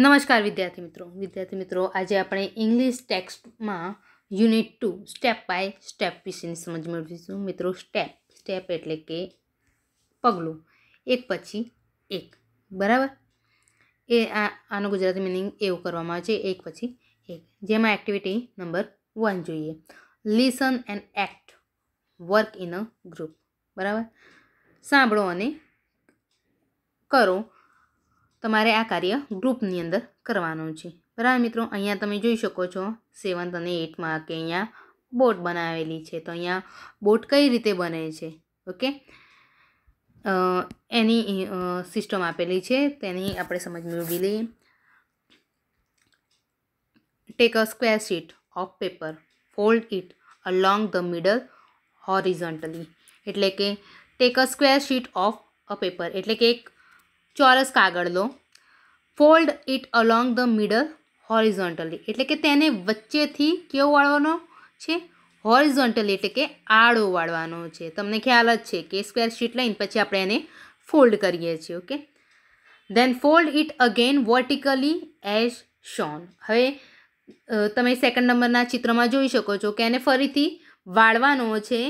નમસ્કાર વિદ્યાર્થી મિત્રો વિદ્યાર્થી મિત્રો આજે આપણે ઇંગ્લિશ ટેક્સ્ટમાં unit two step by step વિશેની સમજ મેળવીશું મિત્રો સ્ટેપ સ્ટેપ એટલે કે પગલું એક પછી એક બરાબર એ આ આનું ગુજરાતી મિનિંગ એવું કરવામાં આવે છે એક પછી એક જેમાં એક્ટિવિટી નંબર વન જોઈએ listen and act work in a group બરાબર સાંભળો અને કરો તમારે આ કાર્ય ગ્રુપની અંદર કરવાનું છે બરાબર મિત્રો અહીંયા તમે જોઈ શકો છો સેવન્થ અને એટમાં કે અહીંયા બોટ બનાવેલી છે તો અહીંયા બોટ કઈ રીતે બને છે ઓકે એની સિસ્ટમ આપેલી છે તેની આપણે સમજ મેળવી લઈએ take a square sheet of paper fold it along the middle horizontally એટલે કે take a square sheet of a paper એટલે કે એક ચોરસ કાગળ લો fold it along the middle horizontally એટલે કે તેને વચ્ચેથી કેવો વાળવાનો છે હોરિઝોન્ટલી એટલે કે આડો વાળવાનો છે તમને ખ્યાલ જ છે કે સ્ક્વેર શીટ લઈને પછી આપણે એને ફોલ્ડ કરીએ છીએ okay then fold it again vertically as shown હવે તમે સેકન્ડ નંબરના ચિત્રમાં જોઈ શકો છો કે એને ફરીથી વાળવાનો છે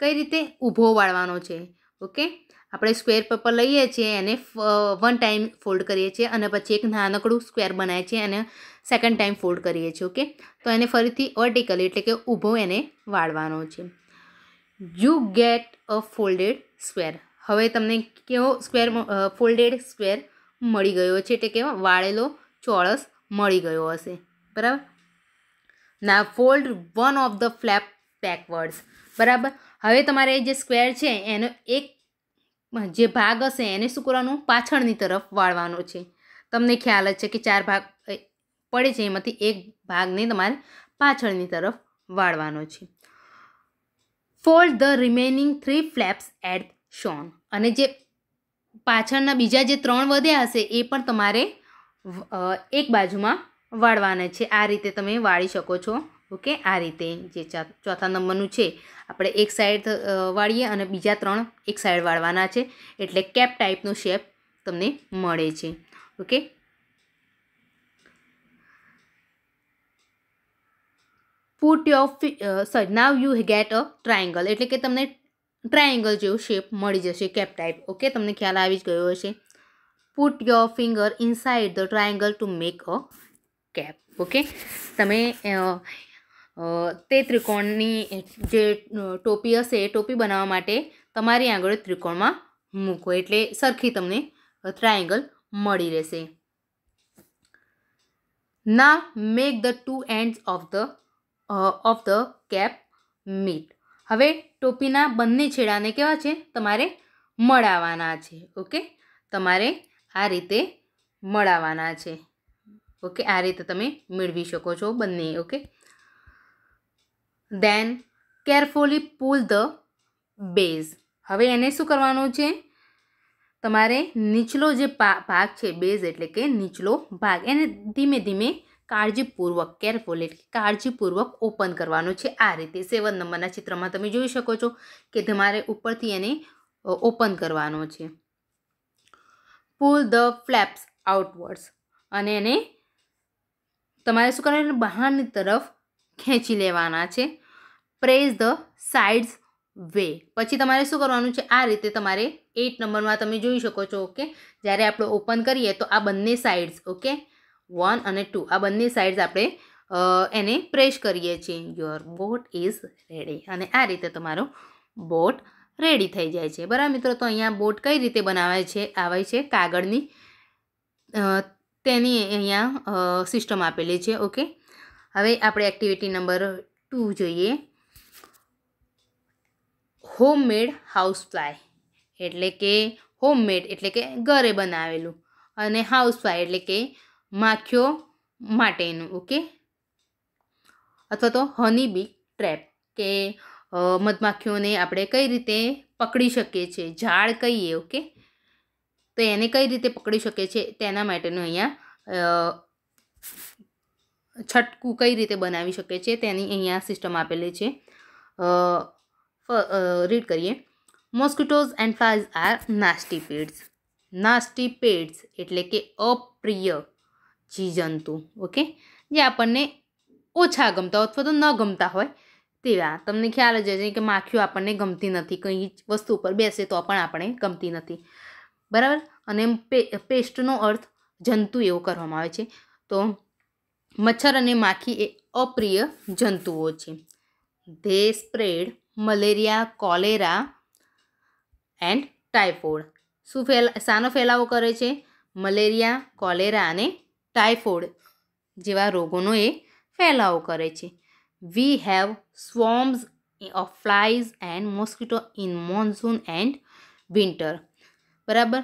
કઈ રીતે ઊભો વાળવાનો છે ઓકે આપણે સ્ક્વેર પેપર લઈએ છીએ એને વન ટાઈમ ફોલ્ડ કરીએ છીએ અને પછી એક નાનકડું સ્ક્વેર બનાવીએ છીએ અને સેકન્ડ ટાઈમ ફોલ્ડ કરીએ છીએ ઓકે તો એને ફરીથી વર્ટિકલી એટલે કે ઊભો એને વાળવાનો છે you get a folded square હવે તમને કેવો સ્ક્વેર ફોલ્ડેડ સ્ક્વેર મળી ગયો છે એટલે કે વાળેલો ચોરસ મળી ગયો હશે બરાબર ના fold one of the flap backwards બરાબર હવે તમારે જે સ્ક્વેર છે એનો એક જે ભાગ હશે એને શું કરવાનું પાછળની તરફ વાળવાનો છે તમને ખ્યાલ જ છે કે ચાર ભાગ પડે છે એમાંથી એક ભાગને તમારે પાછળની તરફ વાળવાનો છે fold the remaining three flaps at shown અને જે પાછળના બીજા જે ત્રણ વધ્યા હશે એ પણ તમારે એક બાજુમાં વાળવાના છે આ રીતે તમે વાળી શકો છો ઓકે આ રીતે જે ચોથા નંબરનું છે આપણે એક સાઈડ વાળીએ અને બીજા ત્રણ એક સાઈડ વાળવાના છે એટલે કેપ ટાઈપનો શેપ તમને મળે છે okay put your sorry now you get a triangle એટલે કે તમને ટ્રાયેંગલ જેવો શેપ મળી જશે કેપ ટાઈપ ઓકે તમને ખ્યાલ આવી જ ગયો હશે put your finger inside the triangle to make a cap okay તમે તે ત્રિકોણની જે ટોપી હશે એ ટોપી બનાવવા માટે તમારી આંગળે ત્રિકોણમાં મૂકો એટલે સરખી તમને ટ્રાયંગલ મળી રહેશે ના make the two end of the of the cap meet હવે ટોપીના બંને છેડાને કેવા છે તમારે મળાવાના છે ઓકે તમારે આ રીતે મળાવાના છે ઓકે આ રીતે તમે મેળવી શકો છો બંને okay then carefully pull the base હવે એને શું કરવાનું છે તમારે નીચલો જે ભાગ છે બેઝ એટલે કે નીચલો ભાગ એને ધીમે ધીમે કાળજીપૂર્વક કેરફુલ એટલે કાળજીપૂર્વક ઓપન કરવાનું છે આ રીતે સેવન નંબરના ચિત્રમાં તમે જોઈ શકો છો કે તમારે ઉપરથી એને ઓપન કરવાનો છે પુલ ધ ફ્લેપ્સ આઉટવર્ડ્સ અને એને તમારે શું કરવાનું બહારની તરફ ખેંચી લેવાના છે પ્રેસ ધ સાઇડ્સ વે પછી તમારે શું કરવાનું છે આ રીતે તમારે એટ નંબરમાં તમે જોઈ શકો છો ઓકે જ્યારે આપણે ઓપન કરીએ તો આ બંને સાઇડ્સ ઓકે વન અને ટુ આ બંને સાઇડ્સ આપણે એને પ્રેસ કરીએ છીએ યોર બોટ ઇઝ રેડી અને આ રીતે તમારો બોટ રેડી થઈ જાય છે બરાબર મિત્રો તો અહીંયા બોટ કઈ રીતે બનાવે છે આવે છે કાગળની તેની અહીંયા સિસ્ટમ આપેલી છે ઓકે હવે આપણે એક્ટિવિટી નંબર ટુ જોઈએ હોમમેડ હાઉસ હાઉસફ્લાય એટલે કે હોમમેડ એટલે કે ઘરે બનાવેલું અને હાઉસ હાઉસફ્લાય એટલે કે માખીઓ માટેનું ઓકે અથવા તો હની બી ટ્રેપ કે મધમાખીઓને આપણે કઈ રીતે પકડી શકીએ છીએ ઝાડ કહીએ ઓકે તો એને કઈ રીતે પકડી શકે છે તેના માટેનું અહીંયા છટકું કઈ રીતે બનાવી શકે છે તેની અહીંયા સિસ્ટમ આપેલી છે રીડ કરીએ mosquitoes and flies are nasty pests nasty pests એટલે કે અપ્રિય જીવજંતુ ઓકે જે આપણને ઓછા ગમતા અથવા તો ન ગમતા હોય તેવા તમને ખ્યાલ જ છે કે માખીઓ આપણને ગમતી નથી કંઈ વસ્તુ ઉપર બેસે તો પણ આપણે ગમતી નથી બરાબર અને પેસ્ટનો અર્થ જંતુ એવો કરવામાં આવે છે તો મચ્છર અને માખી એ અપ્રિય જંતુઓ છે they spread malaria cholera and typhoid શું ફેલ શાનો ફેલાવો કરે છે મલેરિયા કોલેરા અને ટાઇફોઇડ જેવા રોગોનો એ ફેલાવો કરે છે we have swarms of flies and mosquito in monsoon and winter બરાબર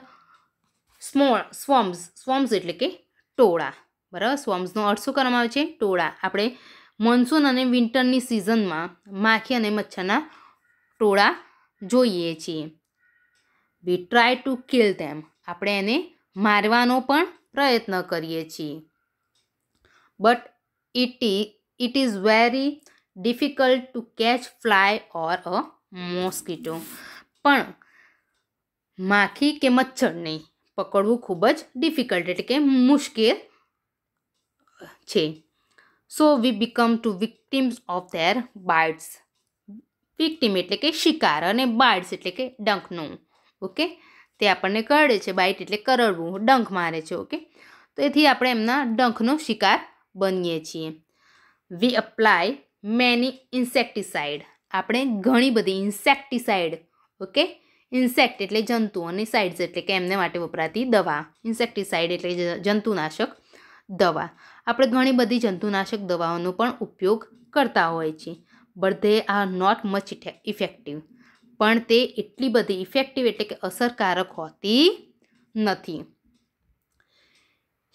સ્મોલ સ્વોમ્સ સ્વોમ્સ એટલે કે ટોળા બરાબર સ્વોમ્સનો અર્થ શું કરવામાં આવે છે ટોળા આપણે મોન્સૂન અને વિન્ટરની સિઝનમાં માખી અને મચ્છરના ટોળા જોઈએ છીએ we try to kill them આપણે એને મારવાનો પણ પ્રયત્ન કરીએ છીએ but it it is very difficult to catch fly or a mosquito પણ માખી કે મચ્છરને પકડવું ખૂબ જ ડિફિકલ્ટ એટલે કે મુશ્કેલ છે so we become to victims of their birds victim એટલે કે શિકાર અને બાર્ડ્સ એટલે કે ડંખનું ઓકે તે આપણને કરડે છે બાઇટ એટલે કરડવું ડંખ મારે છે ઓકે તો એથી આપણે એમના ડંખનો શિકાર બનીએ છીએ વી અપ્લાય મેની ઇન્સેક્ટિસાઇડ આપણે ઘણી બધી ઇન્સેક્ટિસાઇડ ઓકે ઇન્સેક્ટ એટલે જંતુ અને સાઇડ્સ એટલે કે એમને માટે વપરાતી દવા ઇન્સેક્ટિસાઇડ એટલે જંતુનાશક દવા આપણે ઘણી બધી જંતુનાશક દવાઓનો પણ ઉપયોગ કરતા હોય છીએ but they are not much effective પણ તે એટલી બધી ઇફેક્ટિવ એટલે કે અસરકારક હોતી નથી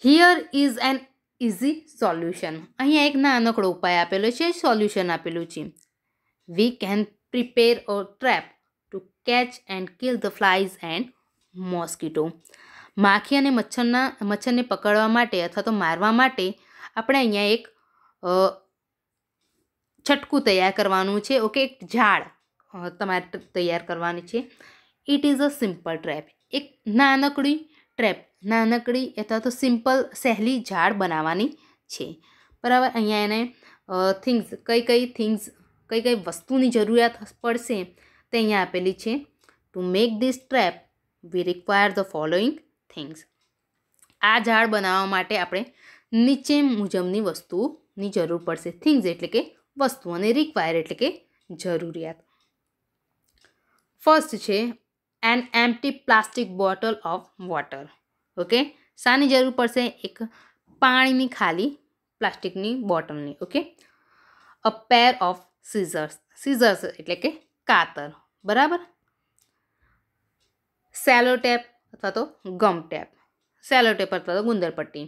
here is an easy solution અહીંયા એક નાનકડો ઉપાય આપેલો છે સોલ્યુશન આપેલું છે we can prepare a trap to catch and kill the flies and mosquito માખી અને મચ્છરના મચ્છરને પકડવા માટે અથવા તો મારવા માટે આપણે અહીંયા એક છટકું તૈયાર કરવાનું છે ઓકે એક ઝાડ તમારે તૈયાર કરવાની છે it is a simple trap એક નાનકડી ટ્રેપ નાનકડી અથવા તો સિમ્પલ સહેલી ઝાડ બનાવવાની છે બરાબર અહીંયા એને થિંગ્સ કઈ કઈ થિંગ્સ કઈ કઈ વસ્તુની જરૂરિયાત પડશે તે અહીંયા આપેલી છે to make this trap we require the following things આ ઝાડ બનાવવા માટે આપણે નીચે મુજબની વસ્તુની જરૂર પડશે થિંગ્સ એટલે કે વસ્તુ અને રિક્વાયર એટલે કે જરૂરિયાત ફર્સ્ટ છે an empty plastic bottle of water okay શાની જરૂર પડશે એક પાણીની ખાલી પ્લાસ્ટિકની બોટલની okay a pair of scissors scissors એટલે કે કાતર બરાબર સેલો ટેપ અથવા તો ગમ ટેપ સેલો ટેપ અથવા તો ગુંદર પટ્ટી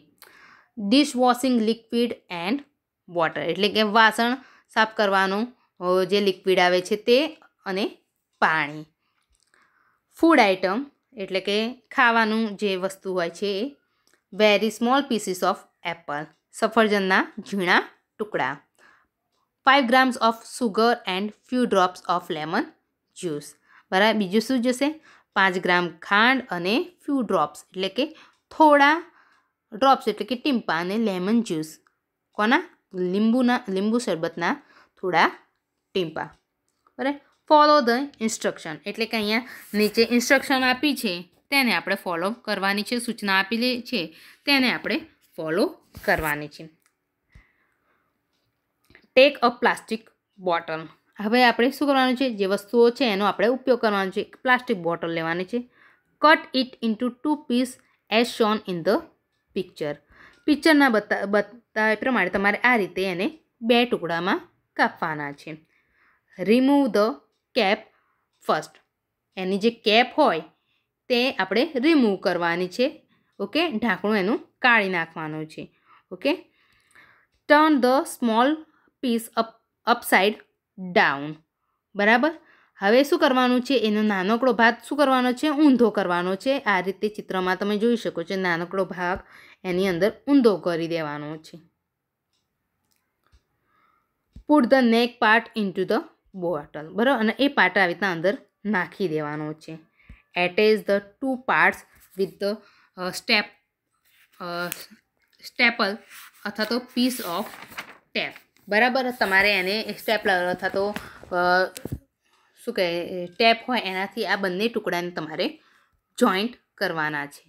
dish washing liquid and water એટલે કે વાસણ સાફ કરવાનું જે લિક્વિડ આવે છે તે અને પાણી ફૂડ આઇટમ એટલે કે ખાવાનું જે વસ્તુ હોય છે a very small pieces of apple સફરજનના ઝીણા ટુકડા five grams of sugar and few drops of lemon juice બરાબર બીજું શું જશે પાંચ ગ્રામ ખાંડ અને ફ્યુ ડ્રોપ્સ એટલે કે થોડા ડ્રોપ્સ એટલે કે ટીમ્પા અને લેમન જ્યુસ કોના લીંબુના લીંબુ શરબતના થોડા ટીમ્પા બરાબર ફોલો ધ ઇન્સ્ટ્રક્શન એટલે કે અહીંયા નીચે ઇન્સ્ટ્રક્શન આપી છે તેને આપણે ફોલો કરવાની છે સૂચના આપેલી છે તેને આપણે ફોલો કરવાની છે ટેક અ પ્લાસ્ટિક બોટલ હવે આપણે શું કરવાનું છે જે વસ્તુઓ છે એનો આપણે ઉપયોગ કરવાનો છે પ્લાસ્ટિક બોટલ લેવાની છે cut it into two piece as shown in the picture પિક્ચરના બતા બતાવ્યા પ્રમાણે તમારે આ રીતે એને બે ટુકડામાં કાપવાના છે રિમૂવ ધ કેપ ફર્સ્ટ એની જે કેપ હોય તે આપણે રિમૂવ કરવાની છે ઓકે ઢાંકણું એનું કાઢી નાખવાનું છે okay turn the small piece up upside down બરાબર હવે શું કરવાનું છે એનો નાનકડો ભાગ શું કરવાનો છે ઊંધો કરવાનો છે આ રીતે ચિત્રમાં તમે જોઈ શકો છો નાનકડો ભાગ એની અંદર ઊંધો કરી દેવાનો છે put the neck part into the bottle બરાબર અને એ પાર્ટ આવી રીતના અંદર નાખી દેવાનો છે attach the two parts with the step staple અથવા તો પીસ ઓફ ટેપ બરાબર તમારે એને સ્ટેપલર અથવા તો શું કહે ટેપ હોય એનાથી આ બંને ટુકડાને તમારે જોઈન્ટ કરવાના છે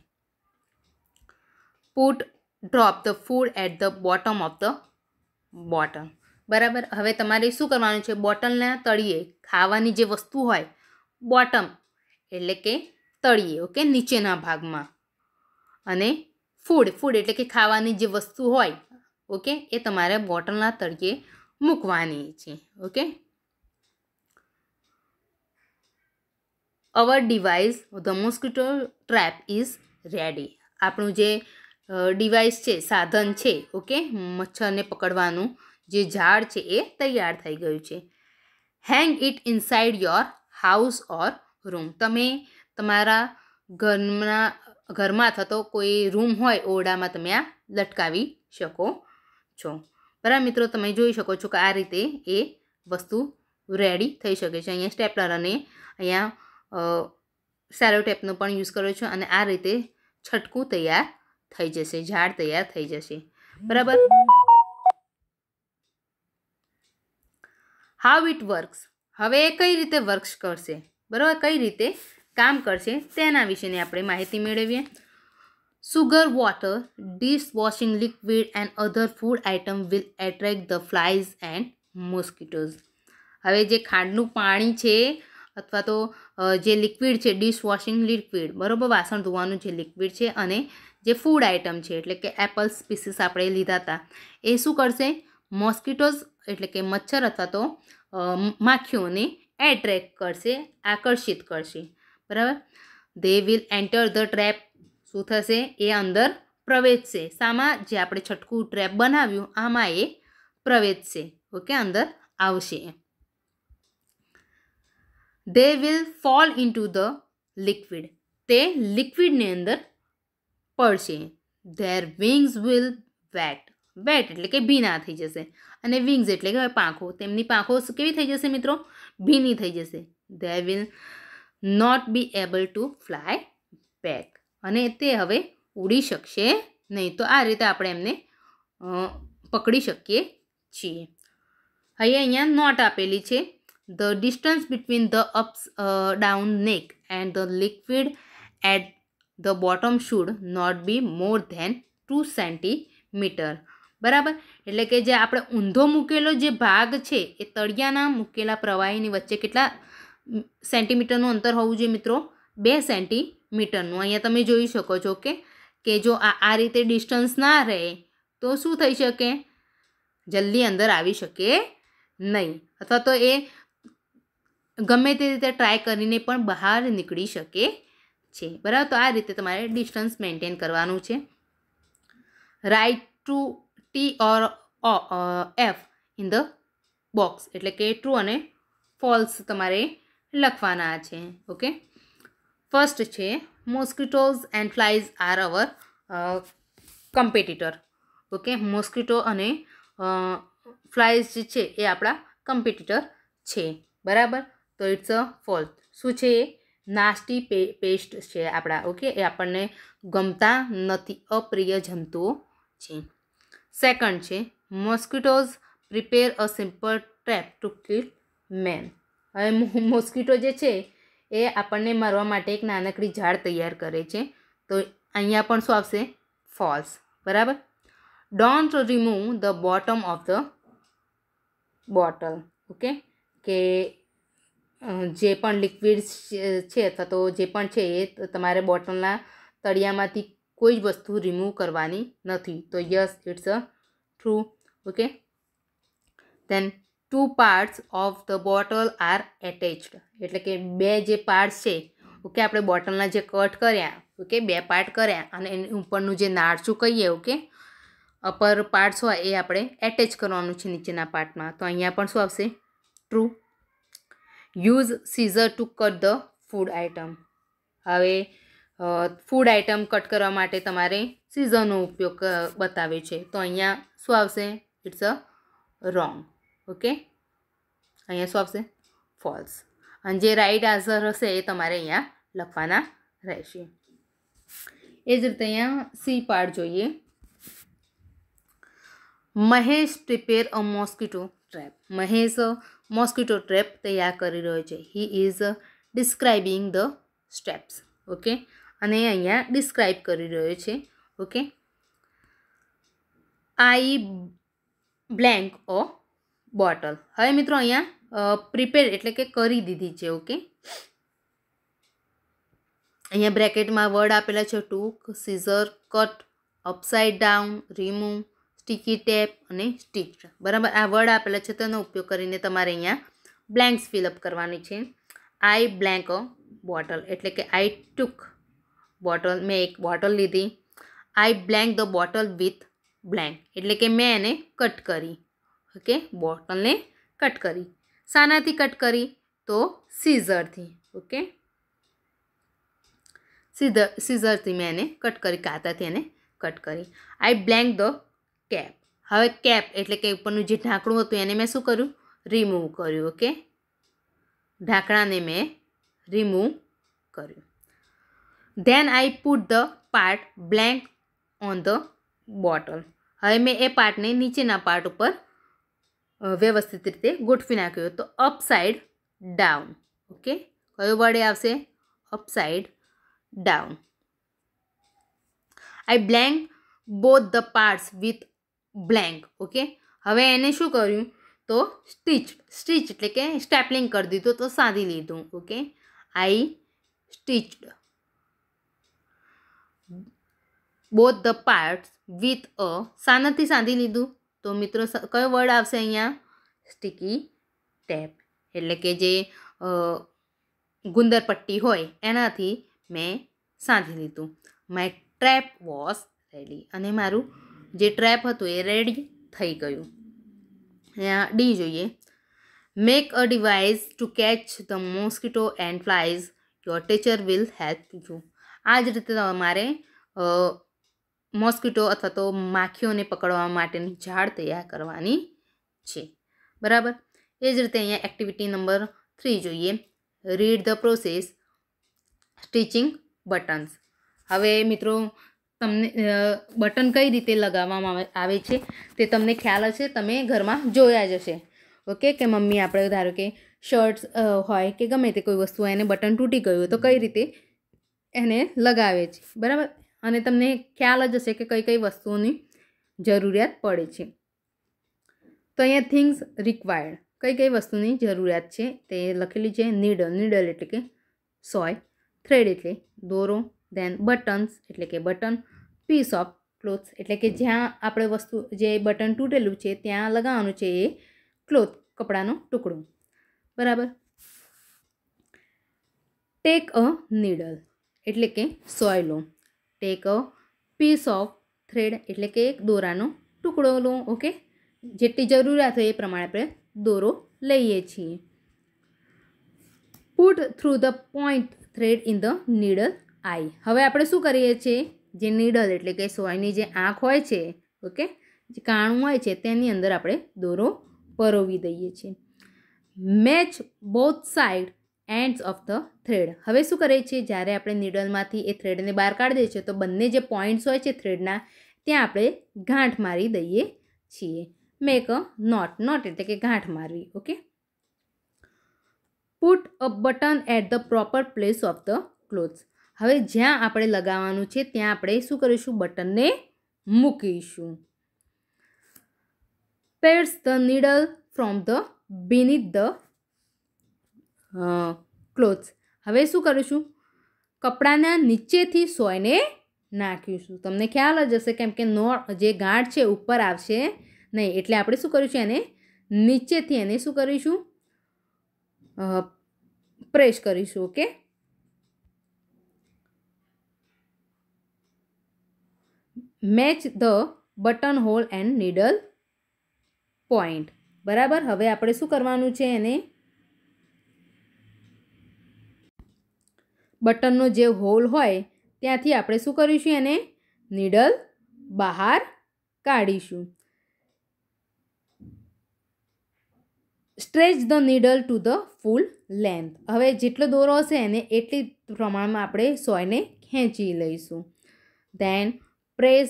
put drop the food at the bottom of the bottle બરાબર હવે તમારે શું કરવાનું છે બોટલના તળિયે ખાવાની જે વસ્તુ હોય બોટમ એટલે કે તળિયે ઓકે નીચેના ભાગમાં અને ફૂડ ફૂડ એટલે કે ખાવાની જે વસ્તુ હોય ઓકે એ તમારે બોટલના તળિયે મૂકવાની છે okay our device the mosquito trap is ready આપણું જે ડિવાઇસ છે સાધન છે ઓકે મચ્છરને પકડવાનું જે ઝાડ છે એ તૈયાર થઈ ગયું છે hang it inside your house or room તમે તમારા ઘરના ઘરમાં થતો કોઈ રૂમ હોય ઓરડામાં તમે આ લટકાવી શકો છો બરાબર મિત્રો તમે જોઈ શકો છો કે આ રીતે એ વસ્તુ રેડી થઈ શકે છે અહીંયા સ્ટેપલર અને અહીંયા સેલો ટેપનો પણ યુઝ કર્યો છે અને આ રીતે છટકું તૈયાર થઈ જશે ઝાડ તૈયાર થઈ જશે બરાબર હાવ ઇટ વર્ક્સ હવે એ કઈ રીતે વર્ક્સ કરશે બરાબર કઈ રીતે કામ કરશે તેના વિશેની આપણે માહિતી મેળવીએ Sugar water, dishwashing liquid and other food item will attract the flies and mosquitoes. હવે જે ખાંડનું પાણી છે અથવા તો જે લિક્વિડ છે ડિશ વોશિંગ લિક્વિડ બરાબર વાસણ ધોવાનું જે લિક્વિડ છે અને જે ફૂડ આઇટમ છે એટલે કે એપલ સ્પીસીસ આપણે લીધા હતા એ શું કરશે મોસ્કીટોઝ એટલે કે મચ્છર અથવા તો માખીઓને એટ્રેક કરશે આકર્ષિત કરશે બરાબર they will enter the trap શું થશે એ અંદર પ્રવેશશે શામાં જે આપણે છટકું ટ્રેપ બનાવ્યું આમાં એ પ્રવેશશે ઓકે અંદર આવશે they will fall into the liquid તે લિક્વિડની અંદર પડશે their wings will wet wet એટલે કે ભીના થઈ જશે અને વિંગ્સ એટલે કે પાંખો તેમની પાંખો કેવી થઈ જશે મિત્રો ભીની થઈ જશે they will not be able to fly back અને તે હવે ઉડી શકશે નહીં તો આ રીતે આપણે એમને પકડી શકીએ છીએ હવે અહીંયા નોટ આપેલી છે the distance between the ups down neck and the liquid at the bottom should not be more than two centimeter બરાબર એટલે કે જે આપણે ઊંધો મૂકેલો જે ભાગ છે એ તળિયાના મૂકેલા પ્રવાહીની વચ્ચે કેટલા સેન્ટીમીટરનું અંતર હોવું જોઈએ મિત્રો બે સેન્ટી મીટરનું અહીંયા તમે જોઈ શકો છો કે કે જો આ આ રીતે ડિસ્ટન્સ ના રહે તો શું થઈ શકે જલ્દી અંદર આવી શકે નહીં અથવા તો એ ગમે તે રીતે ટ્રાય કરીને પણ બહાર નીકળી શકે છે બરાબર તો આ રીતે તમારે ડિસ્ટન્સ મેન્ટેન કરવાનું છે write two T or F in the box એટલે કે ટ્રુ અને ફોલ્સ તમારે લખવાના છે ઓકે ફર્સ્ટ છે mosquitoes and flies are our competitor okay mosquito અને ફ્લાઇઝ uh, જે છે એ આપણા કમ્પિટિટર છે બરાબર તો ઇટ્સ અ ફોલ્સ શું છે એ નાસ્ટી પે પેસ્ટ છે આપણા ઓકે એ આપણને ગમતા નથી અપ્રિય જંતુઓ છે સેકન્ડ છે mosquitoes prepare a simple trap to kill man હવે મોસ્કિટો જે છે એ આપણને મરવા માટે એક નાનકડી ઝાડ તૈયાર કરે છે તો અહીંયા પણ શું આવશે ફોલ્સ બરાબર don't remove the bottom of the bottle okay કે જે પણ લિક્વિડ છે અથવા તો જે પણ છે એ તમારે બોટલના તળિયામાંથી કોઈ જ વસ્તુ રિમૂવ કરવાની નથી તો yes it's a true okay then two parts of the bottle are attached એટલે કે બે જે પાર્ટ્સ છે ઓકે આપણે બોટલના જે કટ કર્યા ઓકે બે પાર્ટ કર્યા અને એની ઉપરનું જે નાળચું કહીએ ઓકે અપર પાર્ટ્સ હોય એ આપણે એટેચ કરવાનું છે નીચેના પાર્ટમાં તો અહીંયા પણ શું આવશે true use scissor to cut the food item હવે ફૂડ આઇટમ કટ કરવા માટે તમારે સીઝરનો ઉપયોગ બતાવે છે તો અહીંયા શું આવશે ઇટ્સ અ રોંગ ओके અહિયાં સો આવશે ફોલ્સ અને જે રાઈટ આન્સર હશે તમારે અહીંયા લખવાના રહેશે એ જ રીતે અહીંયા સી પાડજોઈએ Mahesh prepare a mosquito trap Mahesh mosquito trap તૈયાર કરી રહ્યો છે he is describing the steps okay અને અહીંયા ડિસ્ક્રાઇબ કરી રહ્યો છે okay i blank or bottle હવે મિત્રો અહીંયા પ્રિપેર એટલે કે કરી દીધી છે ઓકે અહીંયા બ્રેકેટમાં વર્ડ આપેલા છે took scissor cut upside down remove sticky tape અને સ્ટીક બરાબર આ વર્ડ આપેલા છે તેનો ઉપયોગ કરીને તમારે અહીંયા બ્લેન્ક્સ ફિલઅપ કરવાની છે આઈ બ્લેન્ક અ બોટલ એટલે કે આઈ ટુક બોટલ મેં એક બોટલ લીધી I blank the bottle with blank એટલે કે મેં એને કટ કરી ઓકે બોટલને કટ કરી શાનાથી કટ કરી તો સીઝરથી ઓકે સીઝર સીઝરથી મેં એને કટ કરી કાતાથી એને કટ કરી આઈ બ્લેન્ક ધ કેપ હવે કેપ એટલે કે ઉપરનું જે ઢાંકણું હતું એને મેં શું કર્યું રિમૂવ કર્યું ઓકે ઢાંકણાને મેં રિમૂવ કર્યું then I put the part blank on the bottle હવે મેં એ પાર્ટને નીચેના પાર્ટ ઉપર व्यवस्थित रीते गुठ फीन आयो तो अपसाइड डाउन ओके कयो बाडे આવશે upside down I blank both the parts with blank okay હવે એને શું કર્યું તો સ્ટીચ સ્ટીચ એટલે કે સ્ટેપલિંગ કરી દીધું તો સાધી લીધું okay I stitched both the parts with a સાનતી સાધી લીધું તો મિત્રો કયો વર્ડ આવશે અહીંયા સ્ટીકી ટેપ એટલે કે જે ગુંદરપટ્ટી હોય એનાથી મેં સાંધી લીધું માય ટ્રેપ વોઝ રેડી અને મારું જે ટ્રેપ હતું એ રેડી થઈ ગયું અહીંયા ડી જોઈએ make a device to catch the mosquito and flies your teacher will help you આ જ રીતે તમારે મોસ્કીટો અથવા તો માખીઓને પકડવા માટેની ઝાડ તૈયાર કરવાની છે બરાબર એ જ રીતે અહીંયા એક્ટિવિટી નંબર થ્રી જોઈએ read the process stitching buttons હવે મિત્રો તમને બટન કઈ રીતે લગાવવામાં આવે છે તે તમને ખ્યાલ હશે તમે ઘરમાં જોયા જ હશે ઓકે કે મમ્મી આપણે ધારો કે શર્ટ્સ હોય કે ગમે તે કોઈ વસ્તુ હોય એને બટન તૂટી ગયું તો કઈ રીતે એને લગાવે છે બરાબર અને તમને ખ્યાલ જ હશે કે કઈ કઈ વસ્તુઓની જરૂરિયાત પડે છે તો અહીંયા થિંગ્સ રિક્વાયર્ડ કઈ કઈ વસ્તુની જરૂરિયાત છે તે લખેલી છે નીડલ નીડલ એટલે કે સોય થ્રેડ એટલે દોરો ધેન બટન્સ એટલે કે બટન પીસ ઓફ ક્લોથ્સ એટલે કે જ્યાં આપણે વસ્તુ જે બટન તૂટેલું છે ત્યાં લગાવવાનું છે એ ક્લોથ કપડાનો ટુકડો બરાબર ટેક અ નીડલ એટલે કે સોય લો take a piece of thread એટલે કે એક દોરાનો ટુકડો લો ઓકે જેટલી જરૂરિયાત હોય એ પ્રમાણે આપણે દોરો લઈએ છીએ put through the point thread in the needle eye હવે આપણે શું કરીએ છીએ જે નીડલ એટલે કે સોયની જે આંખ હોય છે ઓકે જે કાણું હોય છે તેની અંદર આપણે દોરો પરોવી દઈએ છીએ match both side ends of the thread હવે શું કરે છે જ્યારે આપણે નીડલમાંથી એ થ્રેડને બહાર કાઢી દઈએ છીએ તો બંને જે પોઈન્ટ્સ હોય છે થ્રેડના ત્યાં આપણે ગાંઠ મારી દઈએ છીએ મેક અ નોટ નોટ એટલે કે ગાંઠ મારવી okay put a button at the proper place of the clothes હવે જ્યાં આપણે લગાવવાનું છે ત્યાં આપણે શું કરીશું બટનને મૂકીશું pierce the needle from the beneath the clothes હવે શું કરીશું કપડાના નીચેથી સોયને નાખીશું તમને ખ્યાલ જ હશે કેમ કે નો જે ગાંઠ છે ઉપર આવશે નહીં એટલે આપણે શું કરીશું એને નીચેથી એને શું કરીશું પ્રેસ કરીશું okay match the button hole and needle point બરાબર હવે આપણે શું કરવાનું છે એને બટનનો જે હોલ હોય ત્યાંથી આપણે શું કરીશું એને નીડલ બહાર કાઢીશું stretch the needle to the full length હવે જેટલો દોરો હશે એને એટલી પ્રમાણમાં આપણે સોયને ખેંચી લઈશું then press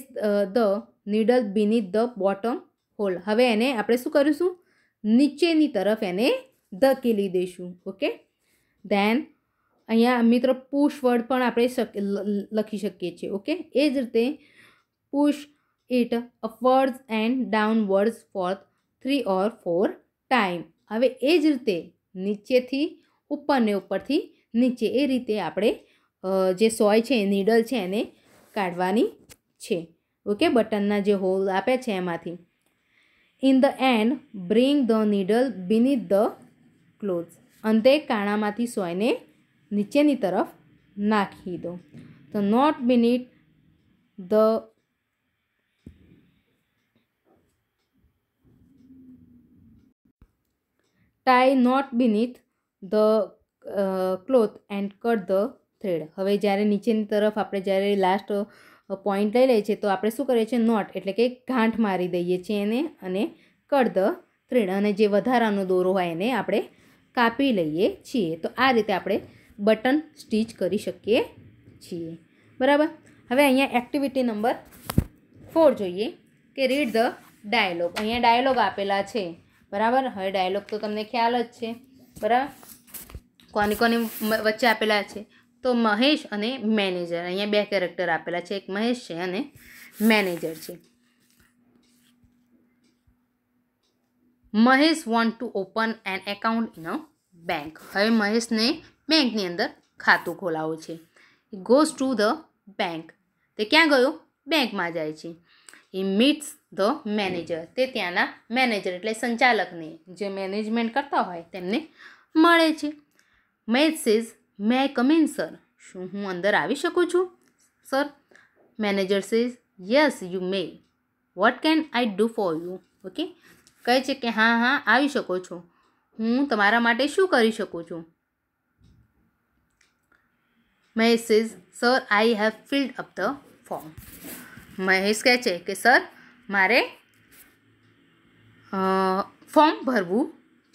the needle beneath the bottom hole હવે એને આપણે શું કરીશું નીચેની તરફ એને ધકેલી દઈશું ઓકે ધેન અહીંયા મિત્રો પુશ વર્ડ પણ આપણે લખી શકીએ છીએ ઓકે એ જ રીતે push it upwards and downwards four three or four time હવે એ જ રીતે નીચેથી ઉપર ને ઉપરથી નીચે એ રીતે આપણે જે સોય છે નીડલ છે એને કાઢવાની છે ઓકે બટનના જે હોલ આપ્યા છે એમાંથી in the end bring the needle beneath the cloth અંતે કાણામાંથી સોયને નીચેની તરફ નાખી દો તો knot minute the tie knot beneath the cloth and cut the thread હવે જ્યારે નીચેની તરફ આપણે જ્યારે લાસ્ટ પોઈન્ટ લઈ લઈએ છીએ તો આપણે શું કરીએ છીએ નોટ એટલે કે ગાંઠ મારી દઈએ છીએ એને અને કટ ધ થ્રેડ અને જે વધારાનો દોરો હોય એને આપણે કાપી લઈએ છીએ તો આ રીતે આપણે બટન સ્ટીચ કરી શકીએ છીએ બરાબર હવે અહીંયા એક્ટિવિટી નંબર ફોર જોઈએ કે રીડ ધ ડાયલોગ અહીંયા ડાયલોગ આપેલા છે બરાબર હવે ડાયલોગ તો તમને ખ્યાલ જ છે બરાબર કોની કોની વચ્ચે આપેલા છે તો મહેશ અને મેનેજર અહીંયા બે કેરેક્ટર આપેલા છે એક મહેશ છે અને મેનેજર છે Mahesh want to open an account in a bank હવે મહેશને બેંકની અંદર ખાતું ખોલાવો છે ગોઝ ટુ ધ બેંક તે ક્યાં ગયો બેંકમાં જાય છે ઈ મીટ્સ ધ મેનેજર તે ત્યાંના મેનેજર એટલે સંચાલકને જે મેનેજમેન્ટ કરતા હોય તેમને મળે છે મેસેજ મે કમિન સર શું હું અંદર આવી શકું છું sir manager says yes you may what can I do for you okay કહે છે કે હા હા આવી શકો છો હું તમારા માટે શું કરી શકું છું Mahesh sir I have filled up the form Mahesh કહે છે કે સર મારે અ ફોર્મ ભરવું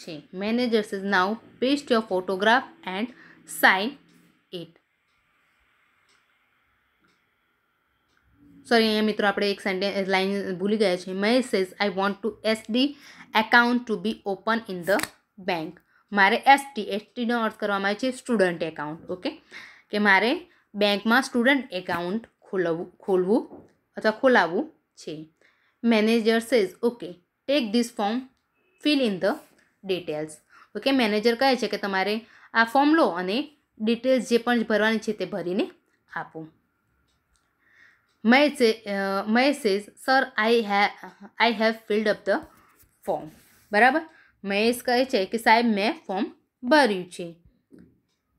છે manager says now paste your photograph and sign 8 sorry 얘 મિત્રો આપણે એક સેન્ટેન્સ લાઈન ભૂલી ગયા છે મેસેજ આ વોન્ટ ટુ સ્ટી account to be open in the bank મારે एसटी एसटी નો અર્થ કરવામાં છે સ્ટુડન્ટ એકાઉન્ટ ઓકે કે મારે બેંકમાં સ્ટુડન્ટ એકાઉન્ટ ખોલવું ખોલવું અથવા ખોલાવવું છે manager says okay take this form fill in the details okay manager કહે છે કે તમારે આ ફોર્મ લો અને ડિટેલ્સ જે પણ ભરવાની છે તે ભરીને આપો મેસે મેસેજ સર આઈ હે I have filled up the form બરાબર મહેશ કહે છે કે સાહેબ મેં ફોર્મ ભર્યું છે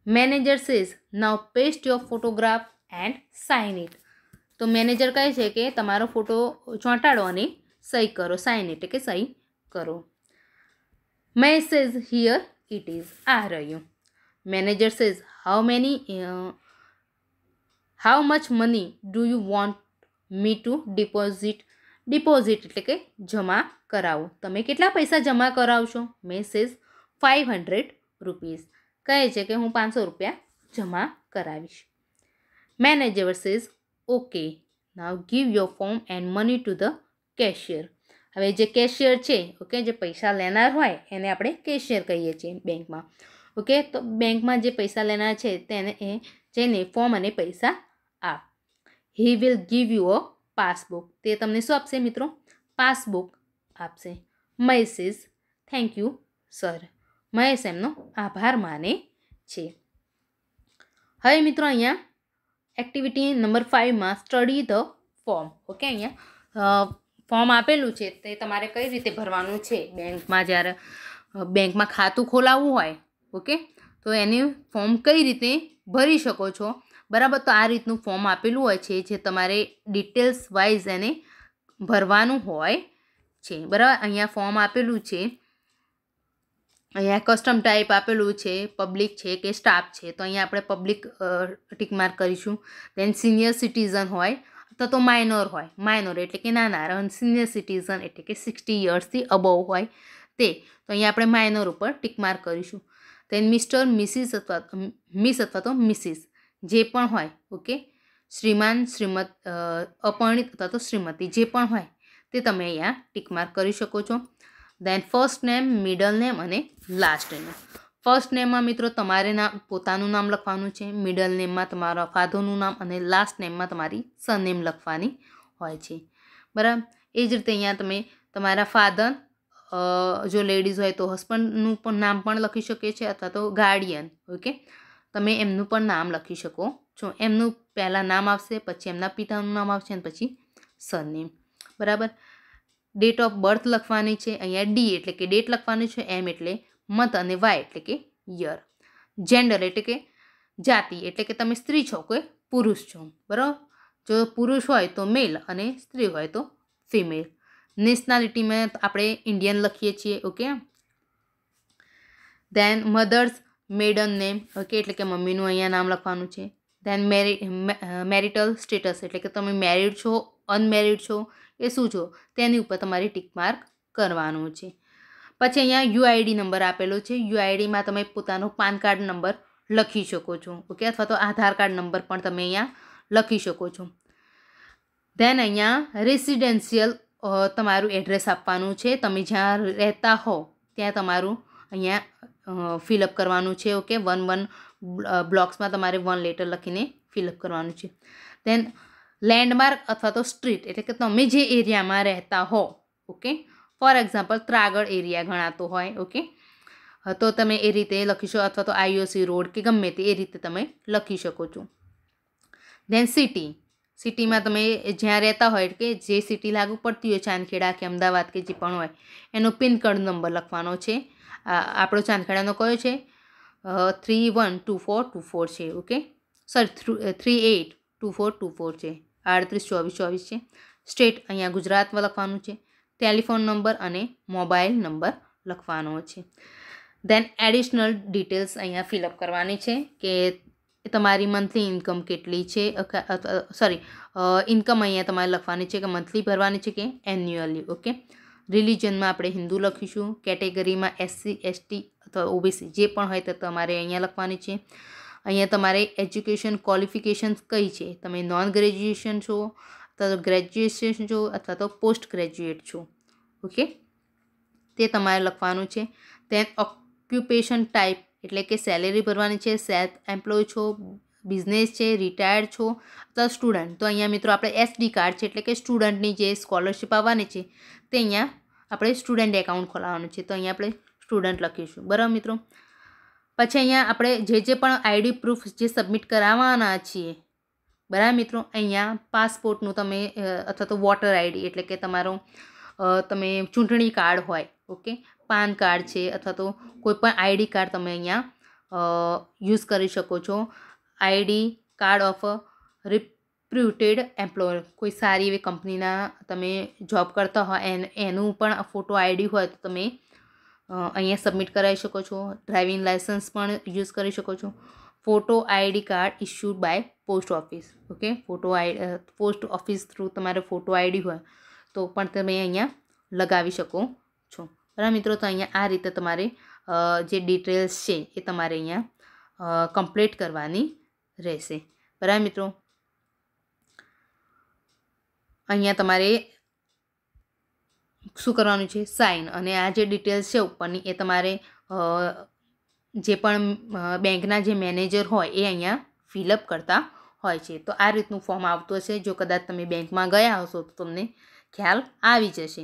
manager says now paste your photograph and sign it તો મેનેજર કહે છે કે તમારો ફોટો ચોંટાડો અને સહી કરો સાઇન ઇટ કે સહી કરો મેસેજ હિયર ઇટ ઇઝ આ રહ્યું manager says how many how much money do you want me to deposit deposit એટલે કે જમા કરાવો તમે કેટલા પૈસા જમા કરાવશો મેસેજ ફાઇવ હંડ્રેડ રૂપીઝ કહે છે કે હું પાંચસો રૂપિયા જમા કરાવીશ manager says okay now give your form and money to the cashier હવે જે કેશિયર છે ઓકે જે પૈસા લેનાર હોય એને આપણે કેશિયર કહીએ છીએ બેંકમાં ઓકે તો બેંકમાં જે પૈસા લેનાર છે તેને એ જેને ફોર્મ અને પૈસા આપ he will give you a passbook તે તમને શું આપશે મિત્રો પાસબુક આપશે મૈસીસ થેન્ક યુ સર મહેશ એમનો આભાર માને છે હવે મિત્રો અહીંયા એક્ટિવિટી નંબર ફાઇવમાં સ્ટડી ધ ફોર્મ ઓકે અહીંયા ફોર્મ આપેલું છે તે તમારે કઈ રીતે ભરવાનું છે બેંકમાં જ્યારે બેંકમાં ખાતું ખોલાવવું હોય ઓકે તો એને ફોર્મ કઈ રીતે ભરી શકો છો બરાબર તો આ રીતનું ફોર્મ આપેલું હોય છે જે તમારે ડિટેલ્સ વાઇઝ એને ભરવાનું હોય છે બરાબર અહીંયા ફોર્મ આપેલું છે અહીંયા કસ્ટમ ટાઈપ આપેલું છે પબ્લિક છે કે સ્ટાફ છે તો અહીંયા આપણે પબ્લિક ટીક માર્ક કરીશું દેન સિનિયર સિટીઝન હોય અથવા તો માઇનોર હોય માઇનોર એટલે કે નાના રન સિનિયર સિટીઝન એટલે કે સિક્સટી યર્સથી અબવ હોય તે તો અહીંયા આપણે માઇનોર ઉપર ટીક માર્ક કરીશું દેન મિસ્ટર મિસિસ અથવા મિસ અથવા તો મિસિસ જે પણ હોય ઓકે શ્રીમાન શ્રીમત અપર્ણિત અથવા તો શ્રીમતી જે પણ હોય તે તમે અહીંયા ટીક માર્ક કરી શકો છો then first name middle name અને લાસ્ટ નેમ ફર્સ્ટ નેમમાં મિત્રો તમારે નામ પોતાનું નામ લખવાનું છે મિડલ નેમમાં તમારા ફાધરનું નામ અને લાસ્ટ નેમમાં તમારી સરનેમ લખવાની હોય છે બરાબર એ જ રીતે અહીંયા તમે તમારા ફાધર જો લેડીઝ હોય તો હસબન્ડનું પણ નામ પણ લખી શકે છે અથવા તો ગાર્ડિયન ઓકે તમે એમનું પણ નામ લખી શકો છો એમનું પહેલાં નામ આવશે પછી એમના પિતાનું નામ આવશે અને પછી સરનેમ બરાબર ડેટ ઓફ બર્થ લખવાની છે અહીંયા ડી એટલે કે ડેટ લખવાની છે એમ એટલે મત અને વાય એટલે કે યર જેન્ડર એટલે કે જાતિ એટલે કે તમે સ્ત્રી છો કે પુરુષ છો બરાબર જો પુરુષ હોય તો મેલ અને સ્ત્રી હોય તો ફિમેલ નેશનાલિટીમાં આપણે ઇન્ડિયન લખીએ છીએ okay then mother's maiden name okay એટલે કે મમ્મીનું અહીંયા નામ લખવાનું છે ધેન મેરી મેરિટલ સ્ટેટસ એટલે કે તમે મેરિડ છો અનમેરિડ છો એ શું સૂચવો તેની ઉપર તમારે ટીક માર્ક કરવાનો છે પછી અહીંયા યુઆઈડી નંબર આપેલો છે યુઆઈડીમાં તમે પોતાનો પાન કાર્ડ નંબર લખી શકો છો ઓકે અથવા તો આધાર કાર્ડ નંબર પણ તમે અહીંયા લખી શકો છો ધેન અહીંયા રેસિડેન્શિયલ તમારું એડ્રેસ આપવાનું છે તમે જ્યાં રહેતા હો ત્યાં તમારું અહીંયા ફિલઅપ કરવાનું છે ઓકે વન વન બ્લોક્સમાં તમારે વન લેટર લખીને ફિલઅપ કરવાનું છે ધેન લેન્ડમાર્ક અથવા તો સ્ટ્રીટ એટલે કે તમે જે એરિયામાં રહેતા હો okay for example Tragad area ગણાતો હોય ઓકે તો તમે એ રીતે લખીશો અથવા તો આઈઓસી રોડ કે ગમે તે એ રીતે તમે લખી શકો છો ધેન સિટી સિટીમાં તમે જ્યાં રહેતા હોય કે જે સિટી લાગુ પડતી હોય ચાંદખેડા કે અમદાવાદ કે જે પણ હોય એનો પિનકોડ નંબર લખવાનો છે આપણો ચાંદખેડાનો કયો છે three one two four two four છે okay sorry three eight two four two four છે આડત્રીસ ચોવીસ ચોવીસ છે સ્ટેટ અહીંયા ગુજરાતમાં લખવાનું છે ટેલિફોન નંબર અને મોબાઈલ નંબર લખવાનો છે દેન એડિશનલ ડિટેલ્સ અહીંયા ફિલઅપ કરવાની છે કે તમારી મંથલી ઇન્કમ કેટલી છે સોરી ઇન્કમ અહીંયા તમારે લખવાની છે કે મંથલી ભરવાની છે કે એન્યુઅલી ઓકે રિલિજનમાં આપણે હિન્દુ લખીશું કેટેગરીમાં એસસી એસટી અથવા ઓબીસી જે પણ હોય તે તમારે અહીંયા લખવાની છે અહીંયા તમારે એજ્યુકેશન ક્વોલિફિકેશન કઈ છે તમે નોન ગ્રેજ્યુએશન છો અથવા તો ગ્રેજ્યુએશન છો અથવા તો પોસ્ટ ગ્રેજ્યુએટ છો ઓકે તે તમારે લખવાનું છે તેન ઓક્યુપેશન ટાઈપ એટલે કે સેલેરી ભરવાની છે સેલ્ફ એમ્પ્લોય છો બિઝનેસ છે રિટાયર્ડ છો અથવા સ્ટુડન્ટ તો અહીંયા મિત્રો આપણે એસડી કાર્ડ છે એટલે કે સ્ટુડન્ટની જે સ્કોલરશિપ આવવાની છે તે અહીંયા આપણે સ્ટુડન્ટ એકાઉન્ટ ખોલાવવાનું છે તો અહીંયા આપણે સ્ટુડન્ટ લખીશું બરાબર મિત્રો પછી અહીંયા આપણે જે જે પણ આઈડી પ્રૂફ જે સબમિટ કરાવવાના છીએ બરાબર મિત્રો અહીંયા પાસપોર્ટનું તમે અથવા તો વોટર આઈડી એટલે કે તમારો તમે ચૂંટણી કાર્ડ હોય ઓકે પાન કાર્ડ છે અથવા તો કોઈપણ આઈડી કાર્ડ તમે અહીંયા યુઝ કરી શકો છો ID card of reputed employer કોઈ સારી એવી કંપનીના તમે જોબ કરતા હોય એનું પણ ફોટો આઈડી હોય તો તમે અહીંયા સબમિટ કરાવી શકો છો ડ્રાઇવિંગ લાઇસન્સ પણ યુઝ કરી શકો છો photo ID card issued by post office okay photo I post office through તમારે ફોટો આઈડી હોય તો પણ તમે અહીંયા લગાવી શકો છો બરાબર મિત્રો તો અહીંયા આ રીતે તમારે જે ડિટેલ્સ છે એ તમારે અહીંયા કમ્પ્લીટ કરવાની રહેશે બરાબર મિત્રો અહીંયા તમારે શું કરવાનું છે સાઇન અને આ જે ડિટેલ્સ છે ઉપરની એ તમારે જે પણ બેંકના જે મેનેજર હોય એ અહીંયા ફિલઅપ કરતા હોય છે તો આ રીતનું ફોર્મ આવતું હશે જો કદાચ તમે બેંકમાં ગયા હશો તો તમને ખ્યાલ આવી જશે